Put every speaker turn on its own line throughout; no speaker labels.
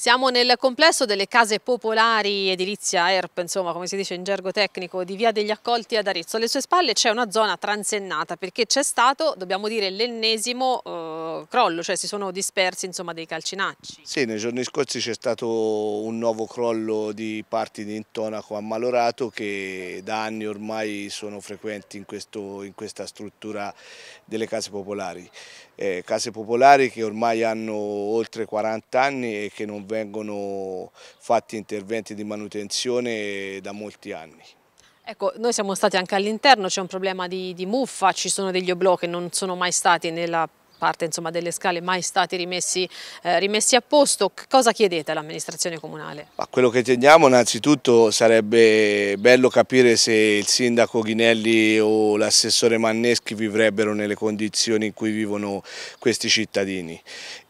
Siamo nel complesso delle case popolari edilizia ERP, insomma come si dice in gergo tecnico, di Via degli Accolti ad Arezzo. Alle sue spalle c'è una zona transennata perché c'è stato, dobbiamo dire, l'ennesimo eh, crollo, cioè si sono dispersi insomma, dei calcinacci.
Sì, nei giorni scorsi c'è stato un nuovo crollo di parti di intonaco ammalorato che da anni ormai sono frequenti in, questo, in questa struttura delle case popolari. Eh, case popolari che ormai hanno oltre 40 anni e che non vengono fatti interventi di manutenzione da molti anni.
Ecco, noi siamo stati anche all'interno, c'è un problema di, di, muffa, ci sono degli oblò che non sono mai stati nella parte insomma, delle scale mai stati rimessi, eh, rimessi a posto. Cosa chiedete all'amministrazione comunale?
Ma quello che chiediamo innanzitutto sarebbe bello capire se il sindaco Ghinelli o l'assessore Manneschi vivrebbero nelle condizioni in cui vivono questi cittadini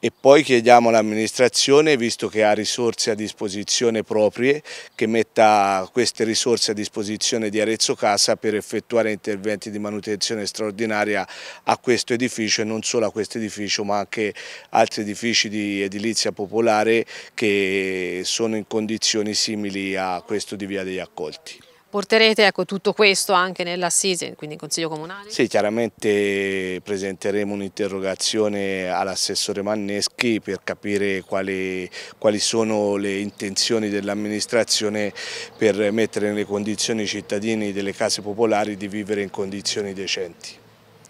e poi chiediamo all'amministrazione, visto che ha risorse a disposizione proprie, che metta queste risorse a disposizione di Arezzo Casa per effettuare interventi di manutenzione straordinaria a questo edificio e non solo a questo questo edificio ma anche altri edifici di edilizia popolare che sono in condizioni simili a questo di Via degli Accolti.
Porterete ecco, tutto questo anche nell'assise, quindi in Consiglio Comunale?
Sì, chiaramente presenteremo un'interrogazione all'assessore Manneschi per capire quali, quali sono le intenzioni dell'amministrazione per mettere nelle condizioni i cittadini delle case popolari di vivere in condizioni decenti.